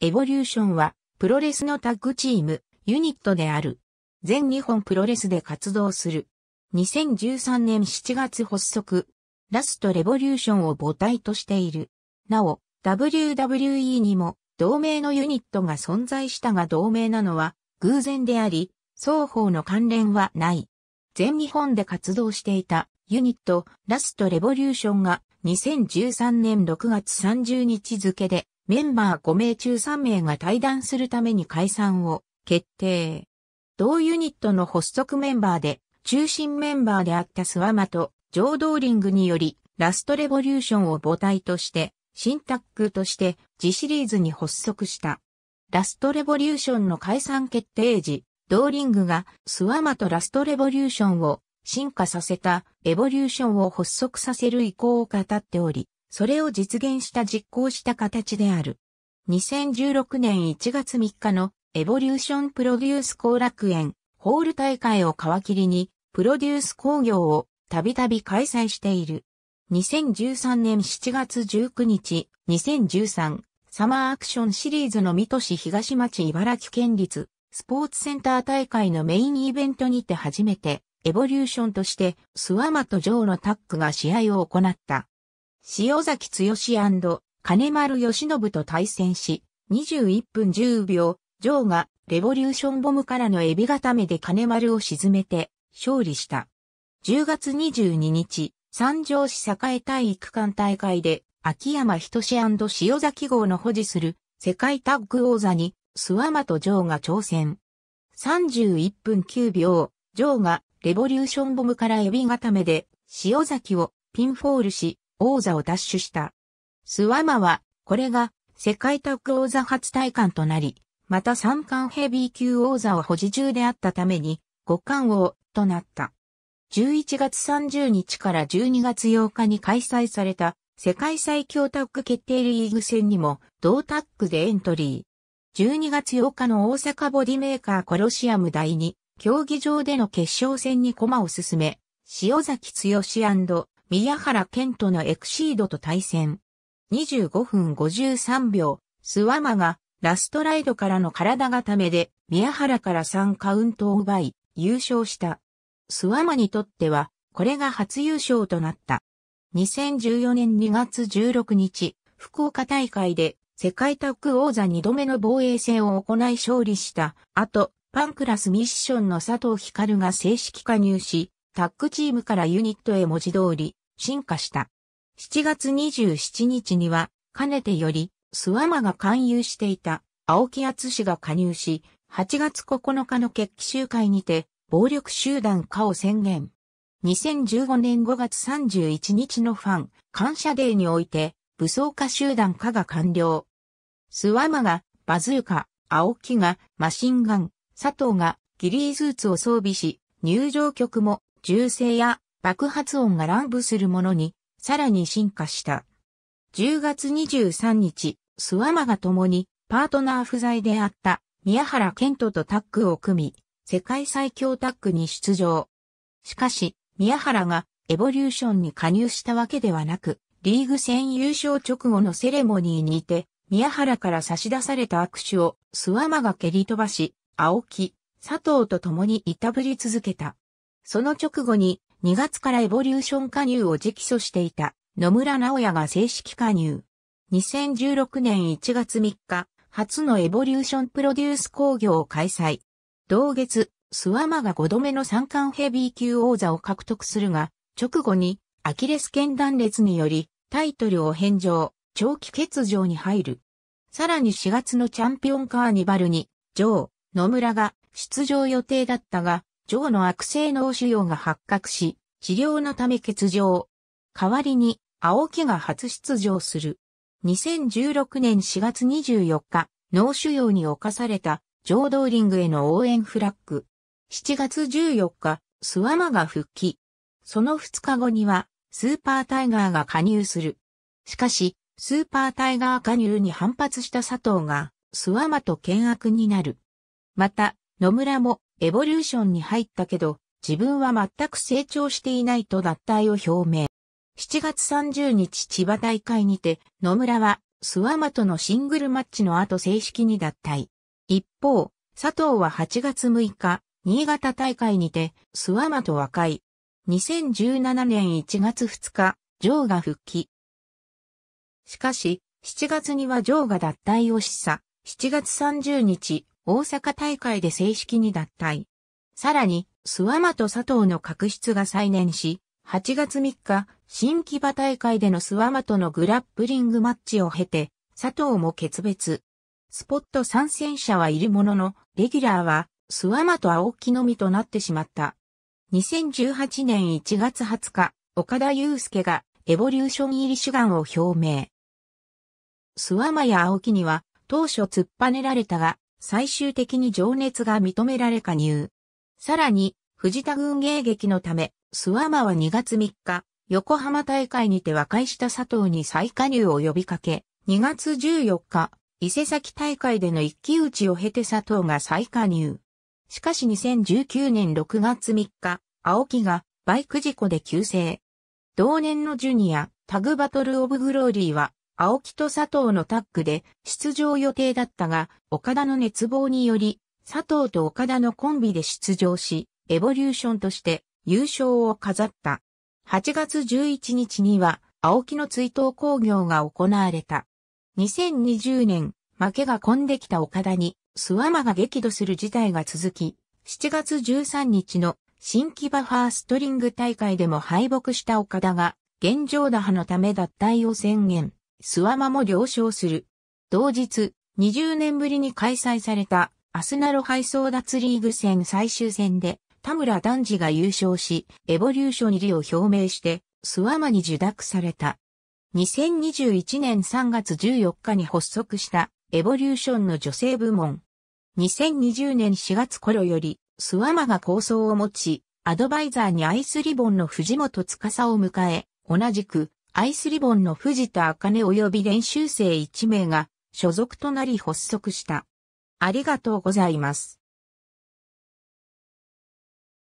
エボリューションは、プロレスのタッグチーム、ユニットである。全日本プロレスで活動する。2013年7月発足。ラストレボリューションを母体としている。なお、WWE にも同盟のユニットが存在したが同盟なのは偶然であり、双方の関連はない。全日本で活動していたユニットラストレボリューションが2013年6月30日付でメンバー5名中3名が対談するために解散を決定。同ユニットの発足メンバーで、中心メンバーであったスワマとジョードーリングにより、ラストレボリューションを母体として、新タッグとして、次シリーズに発足した。ラストレボリューションの解散決定時、ドーリングがスワマとラストレボリューションを進化させたエボリューションを発足させる意向を語っており、それを実現した実行した形である。2016年1月3日のエボリューションプロデュース後楽園ホール大会を皮切りにプロデュース工業をたびたび開催している。2013年7月19日、2013サマーアクションシリーズの水戸市東町茨城県立スポーツセンター大会のメインイベントにて初めてエボリューションとしてスワマとジョーのタッグが試合を行った。塩崎剛金丸義信と対戦し、21分10秒、ジョーがレボリューションボムからのエビ固めで金丸を沈めて勝利した。10月22日、三条市栄体育館大会で秋山仁志塩崎号の保持する世界タッグ王座に諏訪とジョーが挑戦。31分9秒、ジョーがレボリューションボムからエビ固めで塩崎をピンフォールし、王座を奪取した。スワマは、これが世界タッグ王座初体感となり、また三冠ヘビー級王座を保持中であったために、五冠王となった。11月30日から12月8日に開催された世界最強タッグ決定リーグ戦にも同タッグでエントリー。12月8日の大阪ボディメーカーコロシアム第2競技場での決勝戦に駒を進め、塩崎剛宮原健人のエクシードと対戦。25分53秒、スワマがラストライドからの体固めで宮原から3カウントを奪い優勝した。スワマにとってはこれが初優勝となった。2014年2月16日、福岡大会で世界タッグ王座2度目の防衛戦を行い勝利した後、パンクラスミッションの佐藤光が正式加入し、タッグチームからユニットへ文字通り、進化した。7月27日には、かねてより、スワマが勧誘していた、青木厚氏が加入し、8月9日の決起集会にて、暴力集団化を宣言。2015年5月31日のファン、感謝デーにおいて、武装化集団化が完了。スワマが、バズーカ、青木が、マシンガン、佐藤が、ギリースーツを装備し、入場曲も、銃声や爆発音が乱舞するものに、さらに進化した。10月23日、諏訪間が共にパートナー不在であった宮原健人とタッグを組み、世界最強タッグに出場。しかし、宮原がエボリューションに加入したわけではなく、リーグ戦優勝直後のセレモニーにて、宮原から差し出された握手を諏訪間が蹴り飛ばし、青木、佐藤と共にいたぶり続けた。その直後に2月からエボリューション加入を直訴していた野村直也が正式加入。2016年1月3日、初のエボリューションプロデュース工業を開催。同月、スワマが5度目の三冠ヘビー級王座を獲得するが、直後にアキレス腱断裂によりタイトルを返上、長期欠場に入る。さらに4月のチャンピオンカーニバルに、ジョー、野村が出場予定だったが、腸の悪性脳腫瘍が発覚し、治療のため欠場。代わりに、青木が初出場する。2016年4月24日、脳腫瘍に侵された、浄土リングへの応援フラッグ。7月14日、スワマが復帰。その2日後には、スーパータイガーが加入する。しかし、スーパータイガー加入に反発した佐藤が、スワマと険悪になる。また、野村も、エボリューションに入ったけど、自分は全く成長していないと脱退を表明。7月30日千葉大会にて、野村は、スワマとのシングルマッチの後正式に脱退。一方、佐藤は8月6日、新潟大会にて、スワマと和解。2017年1月2日、ジョーが復帰。しかし、7月にはジョーが脱退を示唆。7月30日、大阪大会で正式に脱退。さらに、諏訪間と佐藤の確執が再燃し、8月3日、新木場大会での諏訪間とのグラップリングマッチを経て、佐藤も決別。スポット参戦者はいるものの、レギュラーは、諏訪間と青木のみとなってしまった。2018年1月20日、岡田祐介が、エボリューション入り主眼を表明。諏訪間や青木には、当初突っぱねられたが、最終的に情熱が認められ加入。さらに、藤田軍迎撃のため、諏訪間は2月3日、横浜大会にて和解した佐藤に再加入を呼びかけ、2月14日、伊勢崎大会での一騎打ちを経て佐藤が再加入。しかし2019年6月3日、青木がバイク事故で急逝。同年のジュニア、タグバトルオブグローリーは、青木と佐藤のタッグで出場予定だったが、岡田の熱望により、佐藤と岡田のコンビで出場し、エボリューションとして優勝を飾った。8月11日には、青木の追悼工業が行われた。2020年、負けが混んできた岡田に、スワマが激怒する事態が続き、7月13日の新規バファーストリング大会でも敗北した岡田が、現状打破のため脱退を宣言。諏訪間も了承する。同日、20年ぶりに開催された、アスナロハイダツリーグ戦最終戦で、田村男児が優勝し、エボリューション入りを表明して、諏訪間に受諾された。2021年3月14日に発足した、エボリューションの女性部門。2020年4月頃より、諏訪間が構想を持ち、アドバイザーにアイスリボンの藤本司を迎え、同じく、アイスリボンの藤田茜及び練習生1名が所属となり発足した。ありがとうございます。